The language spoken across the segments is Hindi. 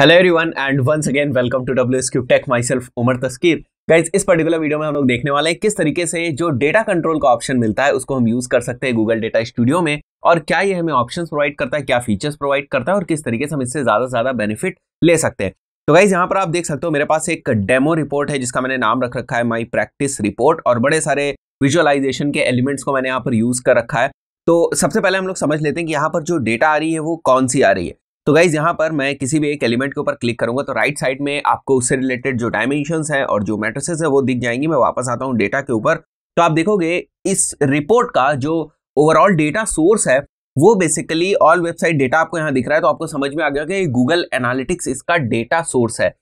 hello everyone and once again welcome to W S tech my self Umar Taskeer guys इस पर्टिकुलर वीडियो में हम लोग देखने वाले हैं किस तरीके से जो डेटा कंट्रोल का ऑप्शन मिलता है उसको हम यूज कर सकते हैं गूगल डेटा स्टूडियो में और क्या ये हमें ऑप्शन प्रोवाइड करता है क्या फीचर्स प्रोवाइड करता है और किस तरीके से हम इससे ज्यादा से ज्यादा बेनिफिट ले सकते हैं तो गाइज यहाँ पर आप देख सकते हो मेरे पास एक डेमो रिपोर्ट है जिसका मैंने नाम रख रखा है माई प्रैक्टिस रिपोर्ट और बड़े सारे विजुअलाइजेशन के एलिमेंट्स को मैंने यहाँ पर यूज कर रखा है तो सबसे पहले हम लोग समझ लेते हैं कि यहाँ पर जो डेटा आ रही है वो कौन सी आ रही है तो गाइज यहाँ पर मैं किसी भी एक एलिमेंट के ऊपर क्लिक करूंगा तो राइट साइड में आपको उससे रिलेटेड जो डायमेंशन है और जो मैट्रिसेस है वो दिख जाएंगी मैं वापस आता हूँ डेटा के ऊपर तो आप देखोगे इस रिपोर्ट का जो ओवरऑल डेटा सोर्स है वो बेसिकली ऑल वेबसाइट डेटा आपको यहाँ दिख रहा है तो आपको समझ में आ गया कि गूगल एनालिटिक्स इसका डेटा सोर्स है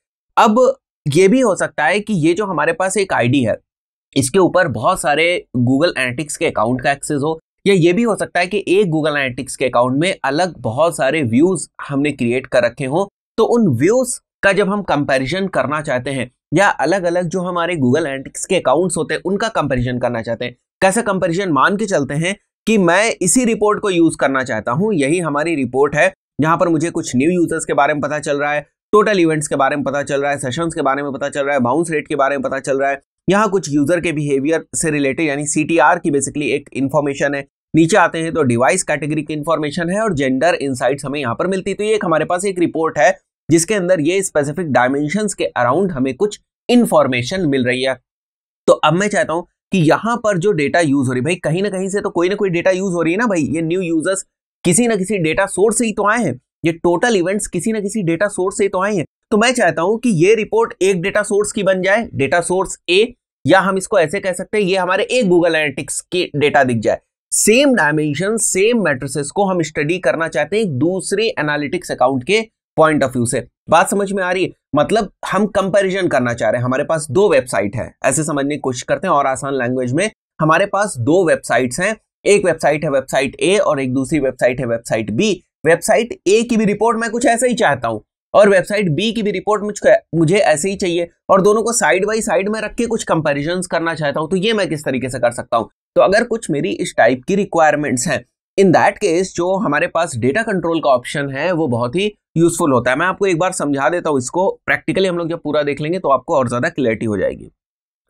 अब ये भी हो सकता है कि ये जो हमारे पास एक आईडी है इसके ऊपर बहुत सारे गूगल एनालिटिक्स के अकाउंट का एक्सेस हो या ये भी हो सकता है कि एक गूगल एनालिटिक्स के अकाउंट में अलग बहुत सारे व्यूज हमने क्रिएट कर रखे हों तो उन व्यूज का जब हम कंपैरिजन करना चाहते हैं या अलग अलग जो हमारे गूगल एनालिटिक्स के अकाउंट्स होते हैं उनका कंपैरिजन करना चाहते हैं कैसे कंपैरिजन मान के चलते हैं कि मैं इसी रिपोर्ट को यूज करना चाहता हूं यही हमारी रिपोर्ट है जहां पर मुझे कुछ न्यू यूजर्स के बारे में पता चल रहा है टोटल इवेंट्स के बारे में पता चल रहा है सेशंस के बारे में पता चल रहा है बाउंस रेट के बारे में पता चल रहा है यहाँ कुछ यूजर के बिहेवियर से रिलेटेड यानी सी की बेसिकली एक इन्फॉर्मेशन है नीचे आते हैं तो डिवाइस कैटेगरी की इन्फॉर्मेशन है और जेंडर इनसाइट हमें यहाँ पर मिलती है तो ये एक हमारे पास एक रिपोर्ट है जिसके अंदर ये स्पेसिफिक डायमेंशन के अराउंड हमें कुछ इन्फॉर्मेशन मिल रही है तो अब मैं चाहता हूँ कि यहाँ पर जो डेटा यूज हो रही है भाई कहीं ना कहीं से तो कोई ना कोई डेटा यूज हो रही है ना भाई ये न्यू यूजर्स किसी ना किसी डेटा सोर्स से ही तो आए हैं ये टोटल इवेंट्स किसी ना किसी डेटा सोर्स से ही तो आए हैं तो मैं चाहता हूँ कि ये रिपोर्ट एक डेटा सोर्स की बन जाए डेटा सोर्स ए या हम इसको ऐसे कह सकते हैं ये हमारे एक गूगल एनालिटिक्स की डेटा दिख जाए सेम डायमेंशन सेम मैट्रिसेस को हम स्टडी करना चाहते हैं दूसरे एनालिटिक्स अकाउंट के पॉइंट ऑफ व्यू से बात समझ में आ रही है मतलब हम कंपैरिजन करना चाह रहे हैं हमारे पास दो वेबसाइट है ऐसे समझने की कोशिश करते हैं और आसान लैंग्वेज में हमारे पास दो वेबसाइट्स हैं एक वेबसाइट है वेबसाइट ए और एक दूसरी वेबसाइट है वेबसाइट बी वेबसाइट ए की भी रिपोर्ट मैं कुछ ऐसा ही चाहता हूँ और वेबसाइट बी की भी रिपोर्ट मुझको मुझे ऐसे ही चाहिए और दोनों को साइड बाई साइड में रख के कुछ कंपेरिजन करना चाहता हूँ तो ये मैं किस तरीके से कर सकता हूँ तो अगर कुछ मेरी इस टाइप की रिक्वायरमेंट्स हैं इन दैट केस जो हमारे पास डेटा कंट्रोल का ऑप्शन है वो बहुत ही यूजफुल होता है मैं आपको एक बार समझा देता हूँ इसको प्रैक्टिकली हम लोग जब पूरा देख लेंगे तो आपको और ज़्यादा क्लियरिटी हो जाएगी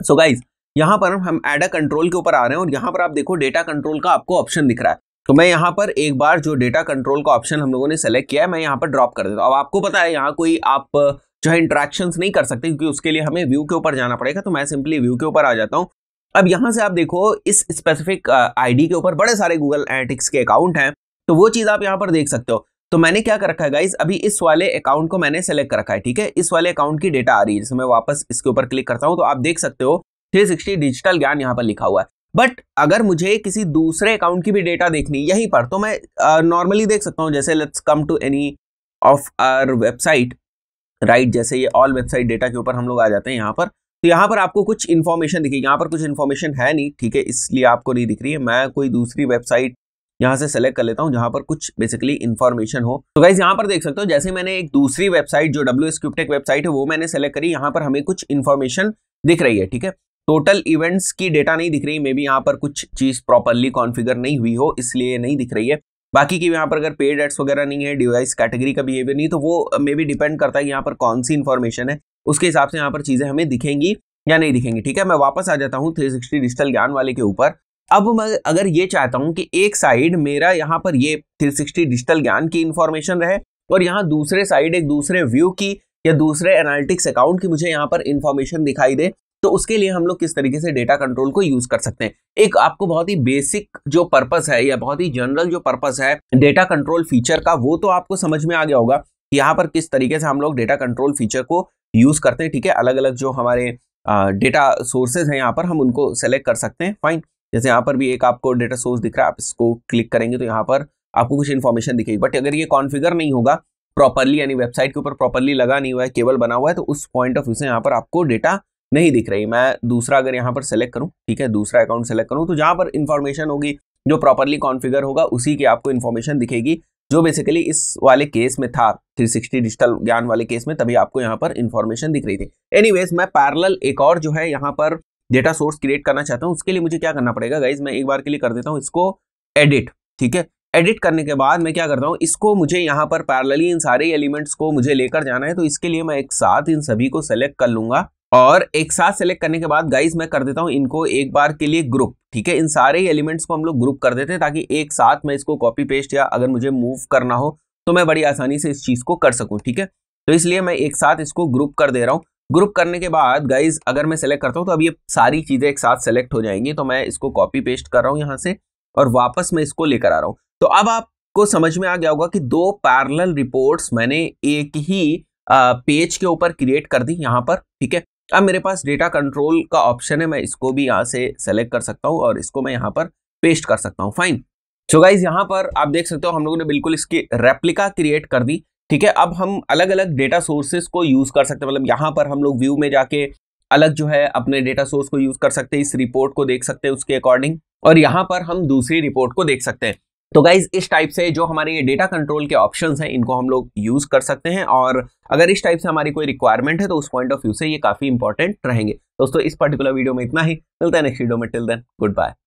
सो so गाइज यहाँ पर हम एडा कंट्रोल के ऊपर आ रहे हैं और यहाँ पर आप देखो डेटा कंट्रोल का आपको ऑप्शन दिख रहा है तो मैं यहाँ पर एक बार जो डेटा कंट्रोल का ऑप्शन हम लोगों ने सेलेक्ट किया है मैं यहाँ पर ड्रॉप कर देता हूँ अब आपको पता है यहाँ कोई आप जो है इंट्रैक्शंस नहीं कर सकते क्योंकि उसके लिए हमें व्यू के ऊपर जाना पड़ेगा तो मैं सिंपली व्यू के ऊपर आ जाता हूँ अब यहां से आप देखो इस स्पेसिफिक आईडी के ऊपर बड़े सारे गूगल एनालिटिक्स के अकाउंट हैं तो वो चीज़ आप यहां पर देख सकते हो तो मैंने क्या कर रखा है गाइज अभी इस वाले अकाउंट को मैंने सेलेक्ट कर रखा है ठीक है इस वाले अकाउंट की डेटा आ रही है जैसे मैं वापस इसके ऊपर क्लिक करता हूँ तो आप देख सकते हो थ्री डिजिटल ज्ञान यहाँ पर लिखा हुआ है बट अगर मुझे किसी दूसरे अकाउंट की भी डेटा देखनी यहीं पर तो मैं नॉर्मली uh, देख सकता हूँ जैसे let's come to any of our website right जैसे ये ऑल वेबसाइट डेटा के ऊपर हम लोग आ जाते हैं यहाँ पर तो यहाँ पर आपको कुछ इन्फॉर्मेशन दिखी यहाँ पर कुछ इन्फॉर्मेशन है नहीं ठीक है इसलिए आपको नहीं दिख रही है मैं कोई दूसरी वेबसाइट यहाँ से सेलेक्ट कर लेता हूँ जहाँ पर कुछ बेसिकली इन्फॉर्मेशन हो तो गाइज यहाँ पर देख सकते हो जैसे मैंने एक दूसरी वेबसाइट जो डब्ल्यू स्क्रिप्टेक वेबसाइट है वो मैंने सेलेक्ट करी यहाँ पर हमें कुछ इन्फॉर्मेशन दिख रही है ठीक है टोटल इवेंट्स की डेटा नहीं दिख रही मे बी यहाँ पर कुछ चीज़ प्रॉपरली कॉन्फिगर नहीं हुई हो इसलिए नहीं दिख रही है बाकी की यहाँ पर अगर पेड एड्स वगैरह नहीं है डिवाइस कैटेगरी का बिहेवियर नहीं तो वो मे बी डिपेंड करता है यहाँ पर कौन सी इन्फॉर्मेशन है उसके हिसाब से यहाँ पर चीजें हमें दिखेंगी या नहीं दिखेंगी ठीक है मैं वापस आ जाता हूँ थ्री सिक्सटी डिजिटल ज्ञान वाले के ऊपर अब मैं अगर ये चाहता हूँ कि एक साइड मेरा यहाँ पर ये थ्री सिक्सटी डिजिटल ज्ञान की इन्फॉर्मेशन रहे और यहाँ दूसरे साइड एक दूसरे व्यू की या दूसरे एनालिटिक्स अकाउंट की मुझे यहाँ पर इन्फॉर्मेशन दिखाई दे तो उसके लिए हम लोग किस तरीके से डेटा कंट्रोल को यूज कर सकते हैं एक आपको बहुत ही बेसिक जो पर्पस है या बहुत ही जनरल जो पर्पस है डेटा कंट्रोल फीचर का वो तो आपको समझ में आ गया होगा यहाँ पर किस तरीके से हम लोग डेटा कंट्रोल फीचर को यूज़ करते हैं ठीक है अलग अलग जो हमारे डेटा सोर्सेज हैं यहाँ पर हम उनको सेलेक्ट कर सकते हैं फाइन जैसे यहाँ पर भी एक आपको डेटा सोर्स दिख रहा है आप इसको क्लिक करेंगे तो यहाँ पर आपको कुछ इन्फॉर्मेशन दिखेगी बट अगर ये कॉन्फिगर नहीं होगा प्रॉपरली यानी वेबसाइट के ऊपर प्रॉपरली लगा नहीं हुआ है केबल बना हुआ है तो उस पॉइंट ऑफ व्यू से यहाँ पर आपको डेटा नहीं दिख रही मैं दूसरा अगर यहाँ पर सेलेक्ट करूँ ठीक है दूसरा अकाउंट सेलेक्ट करूँ तो जहाँ पर इन्फॉर्मेशन होगी जो प्रॉपरली कॉन्फिगर होगा उसी की आपको इन्फॉर्मेशन दिखेगी जो बेसिकली इस वाले केस में था 360 डिजिटल ज्ञान वाले केस में तभी आपको यहाँ पर इन्फॉर्मेशन दिख रही थी एनीवेज मैं पैरल एक और जो है यहाँ पर डेटा सोर्स क्रिएट करना चाहता हूँ उसके लिए मुझे क्या करना पड़ेगा गाइज मैं एक बार के लिए कर देता हूँ इसको एडिट ठीक है एडिट करने के बाद मैं क्या करता हूँ इसको मुझे यहाँ पर पैरलली इन सारे एलिमेंट्स को मुझे लेकर जाना है तो इसके लिए मैं एक साथ इन सभी को सेलेक्ट कर लूंगा और एक साथ सेलेक्ट करने के बाद गाइज मैं कर देता हूँ इनको एक बार के लिए ग्रुप ठीक है इन सारे एलिमेंट्स को हम लोग ग्रुप कर देते हैं ताकि एक साथ मैं इसको कॉपी पेस्ट या अगर मुझे मूव करना हो तो मैं बड़ी आसानी से इस चीज़ को कर सकूँ ठीक है तो इसलिए मैं एक साथ इसको ग्रुप कर दे रहा हूँ ग्रुप करने के बाद गाइज अगर मैं सेलेक्ट करता हूँ तो अब ये सारी चीज़ें एक साथ सेलेक्ट हो जाएंगी तो मैं इसको कॉपी पेस्ट कर रहा हूँ यहाँ से और वापस मैं इसको लेकर आ रहा हूँ तो अब आपको समझ में आ गया होगा कि दो पैरल रिपोर्ट्स मैंने एक ही पेज के ऊपर क्रिएट कर दी यहाँ पर ठीक है अब मेरे पास डेटा कंट्रोल का ऑप्शन है मैं इसको भी यहाँ से सेलेक्ट कर सकता हूँ और इसको मैं यहाँ पर पेस्ट कर सकता हूँ फाइन सो गाइज यहाँ पर आप देख सकते हो हम लोगों ने बिल्कुल इसकी रेप्लिका क्रिएट कर दी ठीक है अब हम अलग अलग डेटा सोर्सेस को यूज कर सकते हैं मतलब यहाँ पर हम लोग व्यू में जाके अलग जो है अपने डेटा सोर्स को यूज कर सकते हैं इस रिपोर्ट को देख सकते हैं उसके अकॉर्डिंग और यहाँ पर हम दूसरी रिपोर्ट को देख सकते हैं तो गाइज इस टाइप से जो हमारे ये डेटा कंट्रोल के ऑप्शन हैं इनको हम लोग यूज कर सकते हैं और अगर इस टाइप से हमारी कोई रिक्वायरमेंट है तो उस पॉइंट ऑफ व्यू से ये काफी इंपॉर्टेंट रहेंगे दोस्तों इस पर्टिकुलर वीडियो में इतना ही मिलता है नेक्स्ट वीडियो में टिल देन गुड बाय